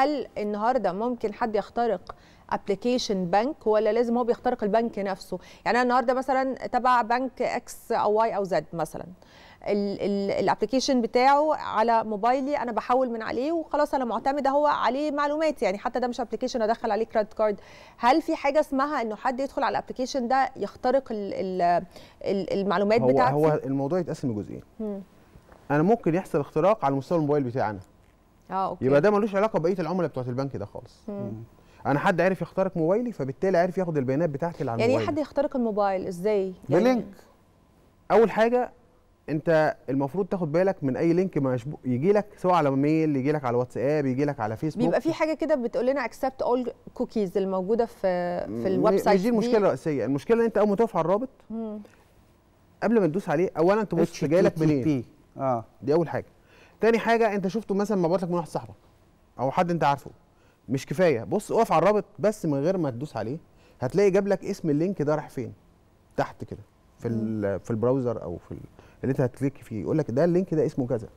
هل النهارده ممكن حد يخترق ابلكيشن بنك ولا لازم هو بيخترق البنك نفسه يعني انا النهارده مثلا تبع بنك اكس او واي او زد مثلا الابلكيشن بتاعه على موبايلي انا بحول من عليه وخلاص انا معتمده هو عليه معلوماتي يعني حتى ده مش ابلكيشن ادخل عليه كريدت كارد هل في حاجه اسمها انه حد يدخل على الابلكيشن ده يخترق الـ الـ المعلومات هو بتاعتي هو الموضوع يتقسم لجزئين انا ممكن يحصل اختراق على مستوى الموبايل بتاعنا اه اوكي يبقى ده ملوش علاقه ببقيه العملاء بتوعه البنك ده خالص مم. انا حد عارف يخترق موبايلي فبالتالي عارف ياخد البيانات بتاعتي اللي على يعني إيه الموبايل يعني حد يخترق الموبايل ازاي يعني بلينك اول حاجه انت المفروض تاخد بالك من اي لينك ما يجي لك سواء على ميل يجي لك على واتساب يجي لك على فيسبوك بيبقى في حاجه كده بتقول لنا اكسبت اول كوكيز الموجوده في في الويب سايت دي المشكله الرئيسيه المشكله ان انت اول ما تقف على الرابط قبل ما تدوس عليه اولا انت بص جاي لك منين اه دي اول حاجه تاني حاجه انت شفته مثلا بقول لك من واحد صاحبك او حد انت عارفه مش كفايه بص اقف على الرابط بس من غير ما تدوس عليه هتلاقي جاب لك اسم اللينك ده راح فين تحت كده في في البراوزر او في اللي انت هتكليك فيه يقول لك ده اللينك ده اسمه كذا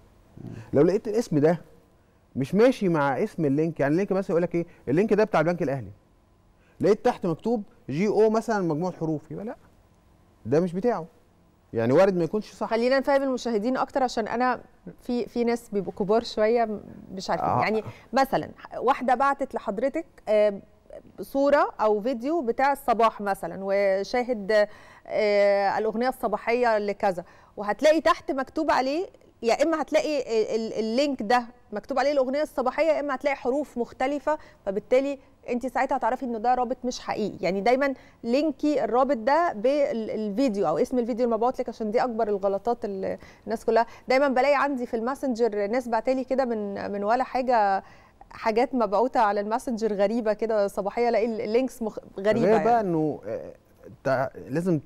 لو لقيت الاسم ده مش ماشي مع اسم اللينك يعني اللينك مثلا يقول لك ايه اللينك ده بتاع البنك الاهلي لقيت تحت مكتوب جي او مثلا مجموعه حروف يبقى لا ده مش بتاعه يعني وارد ما يكونش صح خلينا نفهم المشاهدين اكتر عشان انا في في ناس بيبقوا كبار شويه مش عارفين آه. يعني مثلا واحده بعتت لحضرتك آه، صوره او فيديو بتاع الصباح مثلا وشاهد آه، الاغنيه الصباحيه لكذا وهتلاقي تحت مكتوب عليه يا اما هتلاقي اللينك ده مكتوب عليه الاغنيه الصباحيه يا اما هتلاقي حروف مختلفه فبالتالي انت ساعتها هتعرفي ان ده رابط مش حقيقي يعني دايما لينكي الرابط ده بالفيديو او اسم الفيديو اللي مبعوت لك عشان دي اكبر الغلطات اللي الناس كلها دايما بلاقي عندي في الماسنجر ناس لي كده من من ولا حاجه حاجات مبعوته على الماسنجر غريبه كده صباحيه الاقي اللينكس مخ... غريبه غريبه يعني. انه لازم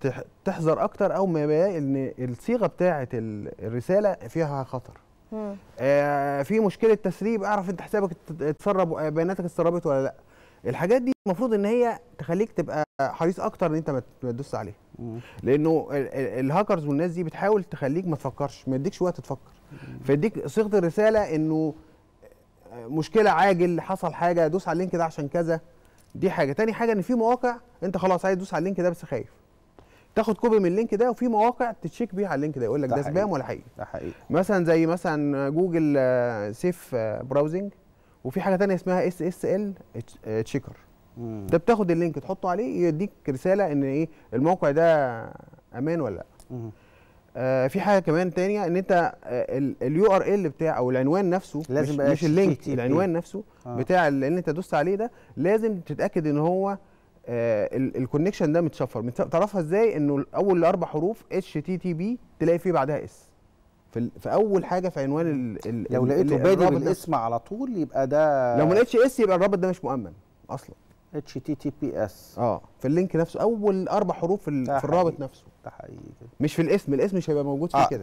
تحذر اكتر او ما يبقى ان الصيغه بتاعه الرساله فيها خطر آه في مشكله تسريب اعرف انت حسابك اتسرب آه، بياناتك اتسربت ولا لا الحاجات دي المفروض ان هي تخليك تبقى حريص اكتر ان انت ما تدوس عليها لانه الهاكرز والناس دي بتحاول تخليك ما تفكرش ما يديكش وقت تفكر فيديك صيغه الرساله انه آه، مشكله عاجل حصل حاجه دوس على اللينك ده عشان كذا دي حاجه تاني حاجه ان في مواقع انت خلاص عايز تدوس على اللينك ده بس خايف تاخد كوبي من اللينك ده وفي مواقع تتشيك بيها على اللينك ده يقول لك ده, سبام ولا حقيقي ده حقيقي مثلا زي مثلا جوجل سيف براوزنج وفي حاجه تانية اسمها اس اس ال تشيكر ده بتاخد اللينك تحطه عليه يديك رساله ان ايه الموقع ده امان ولا لا آه، في حاجه كمان تانية ان انت اليو آه، ار ال بتاع او العنوان نفسه لازم مش, مش اللينك العنوان إيه. نفسه آه. بتاع اللي انت دوست عليه ده لازم تتاكد ان هو آه، الكونكشن ده متشفر تعرفها ازاي انه اول اربع حروف اتش تي تي بي تلاقي فيه بعدها اس في, في اول حاجه في عنوان الـ الـ لو لقيته بادئ بالاسم على طول يبقى ده لو ما لقيتش اس يبقى الرابط ده مش مؤمن اصلا اتش تي تي بي اس اه في اللينك نفسه اول اربع حروف في, في الرابط نفسه ده حقيقي مش في الاسم الاسم مش هيبقى موجود فيه آه. كده